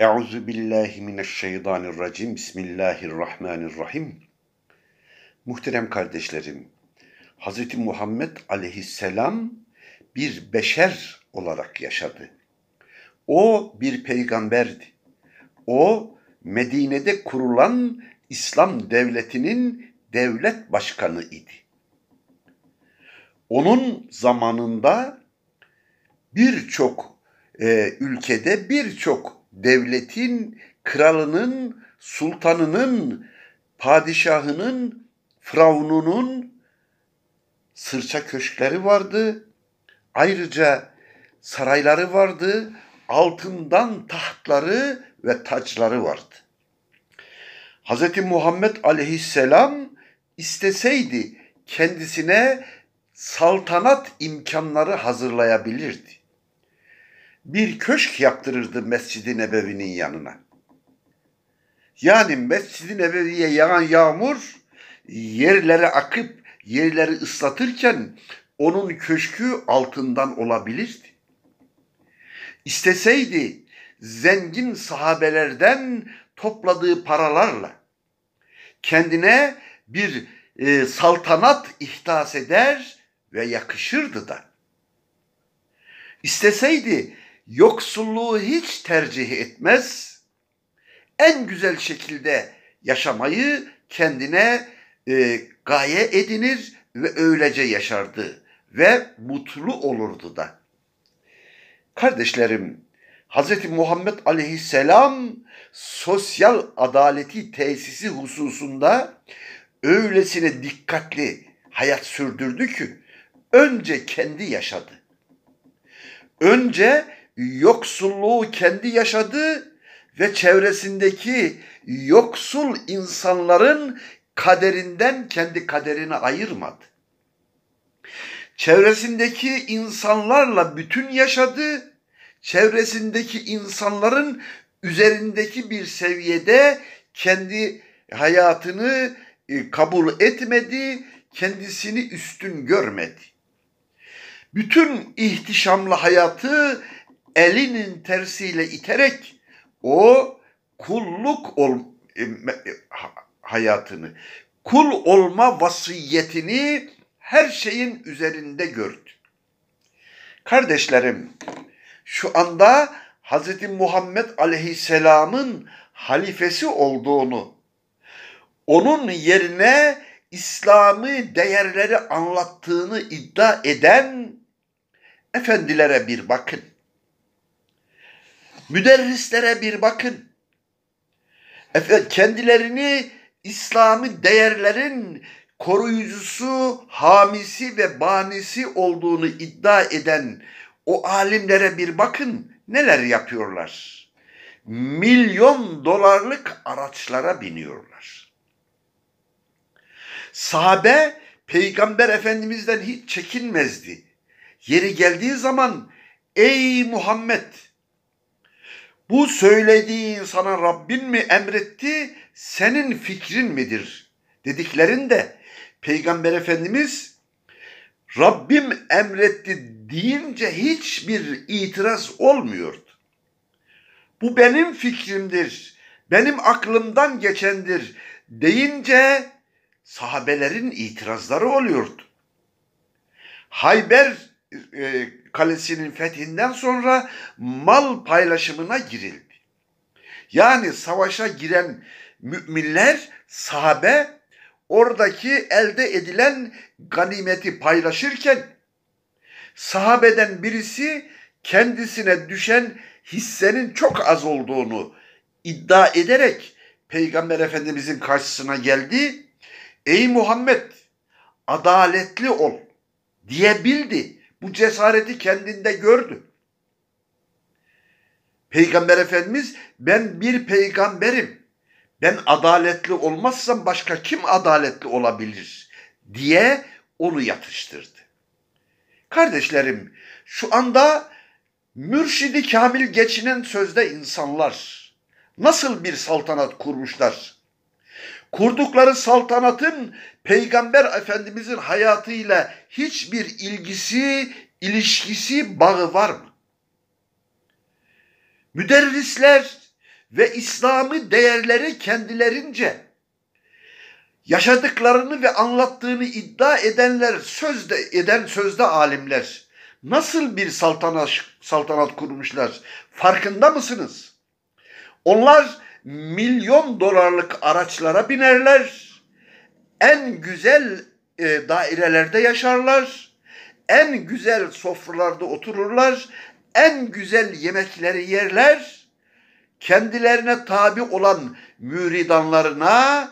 Euzu billahi mineşşeytanirracim. Bismillahirrahmanirrahim. Muhterem kardeşlerim, Hz. Muhammed aleyhisselam bir beşer olarak yaşadı. O bir peygamberdi. O Medine'de kurulan İslam devletinin devlet başkanı idi. Onun zamanında birçok e, ülkede birçok devletin, kralının, sultanının, padişahının, firavununun sırça köşkleri vardı. Ayrıca sarayları vardı, altından tahtları ve taçları vardı. Hz. Muhammed aleyhisselam isteseydi kendisine saltanat imkanları hazırlayabilirdi bir köşk yaptırırdı Mescid-i Nebevi'nin yanına. Yani Mescid-i Nebevi'ye yağan yağmur yerlere akıp yerleri ıslatırken onun köşkü altından olabilirdi. İsteseydi zengin sahabelerden topladığı paralarla kendine bir e, saltanat ihdas eder ve yakışırdı da. İsteseydi yoksulluğu hiç tercih etmez, en güzel şekilde yaşamayı kendine e, gaye edinir ve öylece yaşardı ve mutlu olurdu da. Kardeşlerim, Hz. Muhammed aleyhisselam sosyal adaleti tesisi hususunda öylesine dikkatli hayat sürdürdü ki önce kendi yaşadı. Önce yoksulluğu kendi yaşadı ve çevresindeki yoksul insanların kaderinden kendi kaderini ayırmadı. Çevresindeki insanlarla bütün yaşadı. Çevresindeki insanların üzerindeki bir seviyede kendi hayatını e, kabul etmedi, kendisini üstün görmedi. Bütün ihtişamlı hayatı elinin tersiyle iterek o kulluk ol, e, e, hayatını, kul olma vasiyetini her şeyin üzerinde gördü. Kardeşlerim, şu anda Hz. Muhammed Aleyhisselam'ın halifesi olduğunu, onun yerine İslam'ı değerleri anlattığını iddia eden efendilere bir bakın. Müderrislere bir bakın. Kendilerini İslami değerlerin koruyucusu, hamisi ve banisi olduğunu iddia eden o alimlere bir bakın neler yapıyorlar. Milyon dolarlık araçlara biniyorlar. Sahabe Peygamber Efendimiz'den hiç çekinmezdi. Yeri geldiği zaman ey Muhammed bu söylediği insana Rabbin mi emretti, senin fikrin midir? Dediklerinde Peygamber Efendimiz Rabbim emretti deyince hiçbir itiraz olmuyordu. Bu benim fikrimdir, benim aklımdan geçendir deyince sahabelerin itirazları oluyordu. Hayber e, kalesinin fethinden sonra mal paylaşımına girildi. Yani savaşa giren müminler, sahabe oradaki elde edilen ganimeti paylaşırken sahabeden birisi kendisine düşen hissenin çok az olduğunu iddia ederek Peygamber Efendimizin karşısına geldi. Ey Muhammed adaletli ol diyebildi. Bu cesareti kendinde gördü. Peygamber Efendimiz ben bir peygamberim. Ben adaletli olmazsam başka kim adaletli olabilir diye onu yatıştırdı. Kardeşlerim şu anda mürşidi kamil geçinen sözde insanlar nasıl bir saltanat kurmuşlar? Kurdukları saltanatın Peygamber Efendimizin hayatıyla hiçbir ilgisi, ilişkisi, bağı var mı? Müderrisler ve İslam'ı değerleri kendilerince yaşadıklarını ve anlattığını iddia edenler sözde eden sözde alimler nasıl bir saltanat saltanat kurmuşlar farkında mısınız? Onlar milyon dolarlık araçlara binerler. En güzel e, dairelerde yaşarlar. En güzel sofralarda otururlar. En güzel yemekleri yerler. Kendilerine tabi olan müridanlarına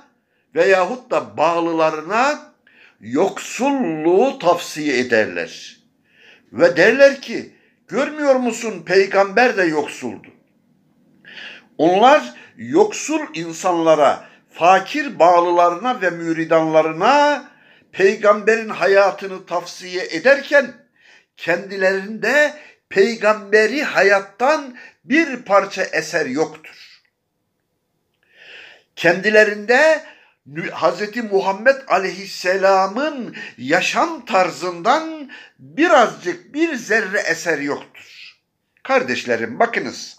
veyahut da bağlılarına yoksulluğu tavsiye ederler. Ve derler ki görmüyor musun peygamber de yoksuldu. Onlar yoksul insanlara, fakir bağlılarına ve müridanlarına peygamberin hayatını tavsiye ederken kendilerinde peygamberi hayattan bir parça eser yoktur. Kendilerinde Hz. Muhammed Aleyhisselam'ın yaşam tarzından birazcık bir zerre eser yoktur. Kardeşlerim bakınız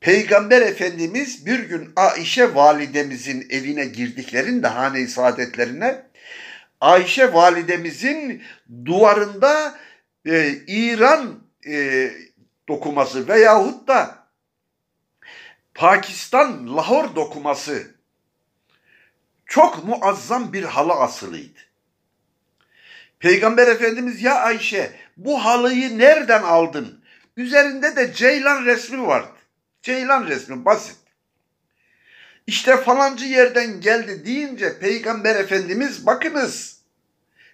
Peygamber Efendimiz bir gün Ayşe validemizin evine girdiklerinde hane isadetlerine Ayşe validemizin duvarında e, İran e, dokuması veyahut da Pakistan Lahor dokuması çok muazzam bir halı asılıydı. Peygamber Efendimiz ya Ayşe bu halıyı nereden aldın? Üzerinde de ceylan resmi vardı. Ceylan resmi basit. İşte falancı yerden geldi deyince Peygamber Efendimiz bakınız.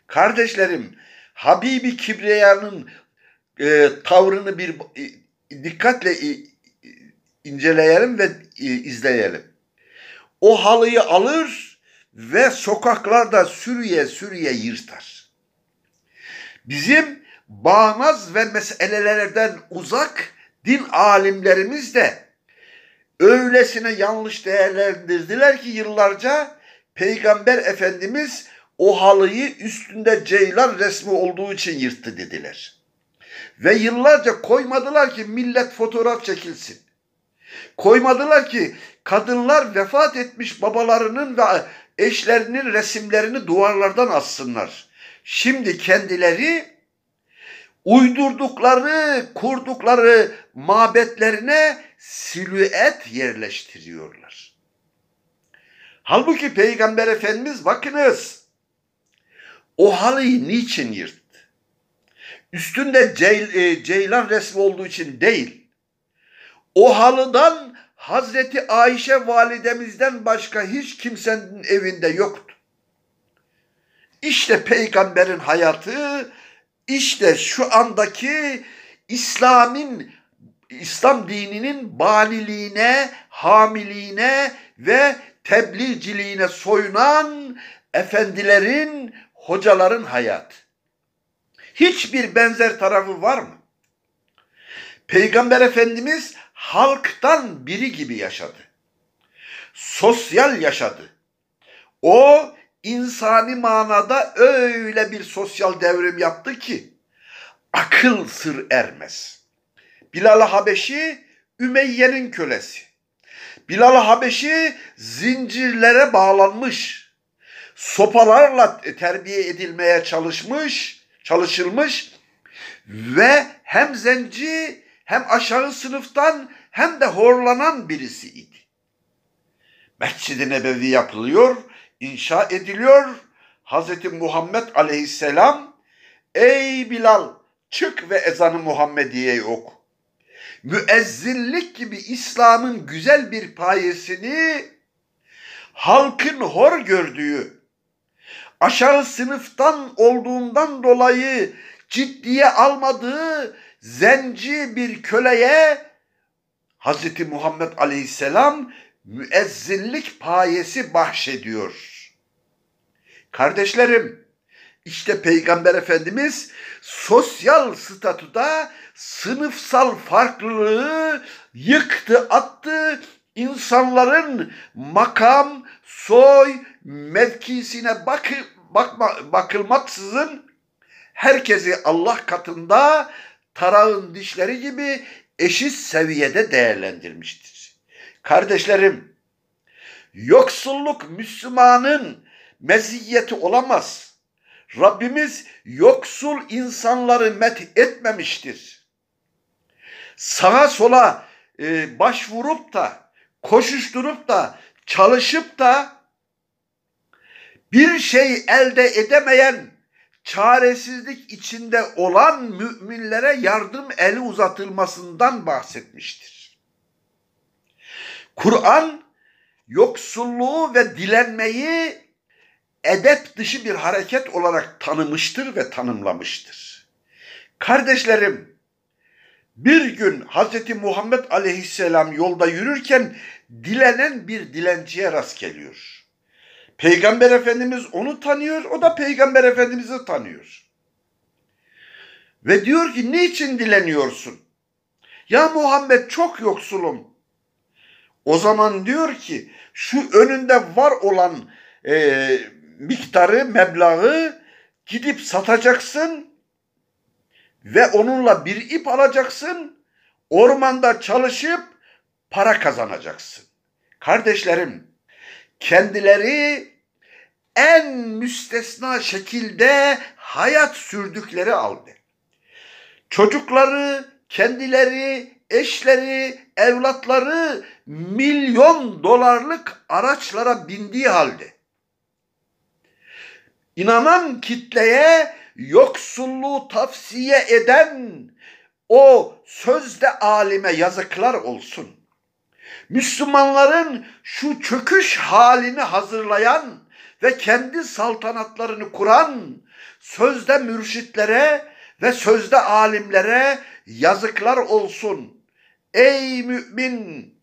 Kardeşlerim Habibi Kibriya'nın e, tavrını bir e, dikkatle e, inceleyelim ve e, izleyelim. O halıyı alır ve sokaklarda sürüye sürüye yırtar. Bizim bağnaz ve meselelerden uzak din alimlerimiz de öylesine yanlış değerlendirdiler ki yıllarca Peygamber Efendimiz o halıyı üstünde ceylan resmi olduğu için yırttı dediler. Ve yıllarca koymadılar ki millet fotoğraf çekilsin. Koymadılar ki kadınlar vefat etmiş babalarının ve eşlerinin resimlerini duvarlardan assınlar. Şimdi kendileri uydurdukları, kurdukları mabetlerine silüet yerleştiriyorlar. Halbuki Peygamber Efendimiz bakınız o halıyı niçin yırttı? Üstünde e, ceylan resmi olduğu için değil. O halıdan Hazreti Ayşe validemizden başka hiç kimsenin evinde yoktu. İşte peygamberin hayatı, işte şu andaki İslam'ın İslam dininin baniliğine, hamiliğine ve tebliğciliğine soyunan efendilerin, hocaların hayat. Hiçbir benzer tarafı var mı? Peygamber Efendimiz halktan biri gibi yaşadı. Sosyal yaşadı. O insani manada öyle bir sosyal devrim yaptı ki akıl sır ermez.'' Bilal Habeşi Ümeyye'nin kölesi. Bilal Habeşi zincirlere bağlanmış, sopalarla terbiye edilmeye çalışmış, çalışılmış ve hem zenci hem aşağı sınıftan hem de horlanan birisi idi. Mescid-i Nebevi yapılıyor, inşa ediliyor. Hz. Muhammed aleyhisselam, ey Bilal çık ve ezanı Muhammediye'yi oku müezzinlik gibi İslam'ın güzel bir payesini halkın hor gördüğü, aşağı sınıftan olduğundan dolayı ciddiye almadığı zenci bir köleye Hz. Muhammed Aleyhisselam müezzinlik payesi bahşediyor. Kardeşlerim, işte Peygamber Efendimiz sosyal statüda sınıfsal farklılığı yıktı attı insanların makam, soy, mevkisine bakı, bakma, bakılmaksızın herkesi Allah katında tarağın dişleri gibi eşit seviyede değerlendirmiştir. Kardeşlerim, yoksulluk Müslümanın meziyeti olamaz. Rabbimiz yoksul insanları met etmemiştir. Sağa sola e, başvurup da, koşuşturup da, çalışıp da bir şey elde edemeyen, çaresizlik içinde olan müminlere yardım eli uzatılmasından bahsetmiştir. Kur'an yoksulluğu ve dilenmeyi edep dışı bir hareket olarak tanımıştır ve tanımlamıştır. Kardeşlerim, bir gün Hz. Muhammed aleyhisselam yolda yürürken dilenen bir dilenciye rast geliyor. Peygamber Efendimiz onu tanıyor, o da Peygamber Efendimiz'i tanıyor. Ve diyor ki niçin dileniyorsun? Ya Muhammed çok yoksulum. O zaman diyor ki şu önünde var olan e, miktarı, meblağı gidip satacaksın ve onunla bir ip alacaksın. Ormanda çalışıp para kazanacaksın. Kardeşlerim, kendileri en müstesna şekilde hayat sürdükleri halde çocukları, kendileri, eşleri, evlatları milyon dolarlık araçlara bindiği halde inanan kitleye yoksulluğu tavsiye eden o sözde alime yazıklar olsun. Müslümanların şu çöküş halini hazırlayan ve kendi saltanatlarını kuran sözde mürşitlere ve sözde alimlere yazıklar olsun. Ey mümin!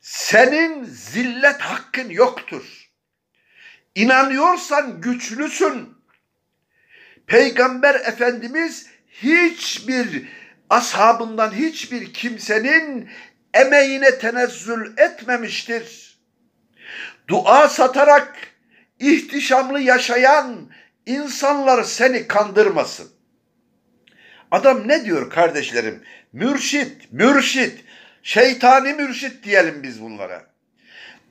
Senin zillet hakkın yoktur.'' İnanıyorsan güçlüsün. Peygamber Efendimiz hiçbir ashabından hiçbir kimsenin emeğine tenezzül etmemiştir. Dua satarak ihtişamlı yaşayan insanlar seni kandırmasın. Adam ne diyor kardeşlerim? Mürşit, mürşit, şeytani mürşit diyelim biz bunlara.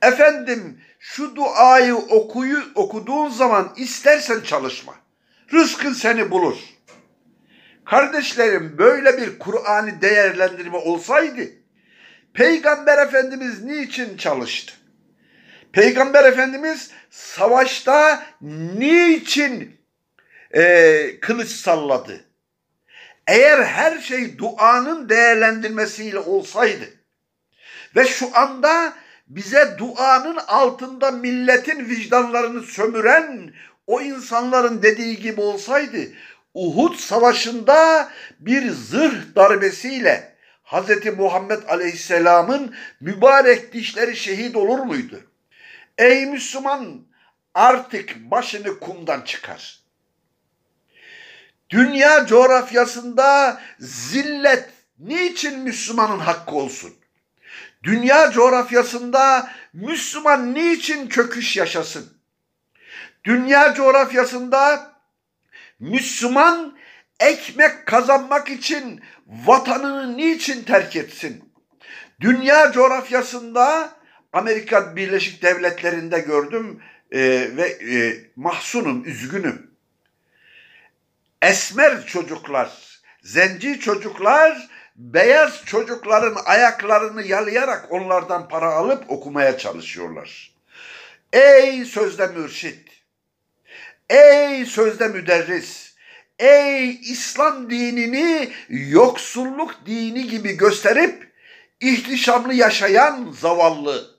Efendim şu duayı okuyu, okuduğun zaman istersen çalışma. Rızkın seni bulur. Kardeşlerim böyle bir Kur'an'ı değerlendirme olsaydı Peygamber Efendimiz niçin çalıştı? Peygamber Efendimiz savaşta niçin e, kılıç salladı? Eğer her şey duanın değerlendirmesiyle olsaydı ve şu anda bize duanın altında milletin vicdanlarını sömüren o insanların dediği gibi olsaydı Uhud savaşında bir zırh darbesiyle Hz. Muhammed Aleyhisselam'ın mübarek dişleri şehit olur muydu? Ey Müslüman artık başını kumdan çıkar. Dünya coğrafyasında zillet niçin Müslümanın hakkı olsun? Dünya coğrafyasında Müslüman niçin çöküş yaşasın? Dünya coğrafyasında Müslüman ekmek kazanmak için vatanını niçin terk etsin? Dünya coğrafyasında Amerika Birleşik Devletleri'nde gördüm e, ve e, mahsunum, üzgünüm. Esmer çocuklar, zenci çocuklar beyaz çocukların ayaklarını yalayarak onlardan para alıp okumaya çalışıyorlar. Ey sözde mürşit, ey sözde müderris, ey İslam dinini yoksulluk dini gibi gösterip ihtişamlı yaşayan zavallı.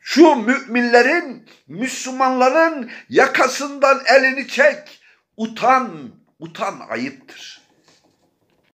Şu müminlerin, Müslümanların yakasından elini çek. Utan, utan ayıptır.''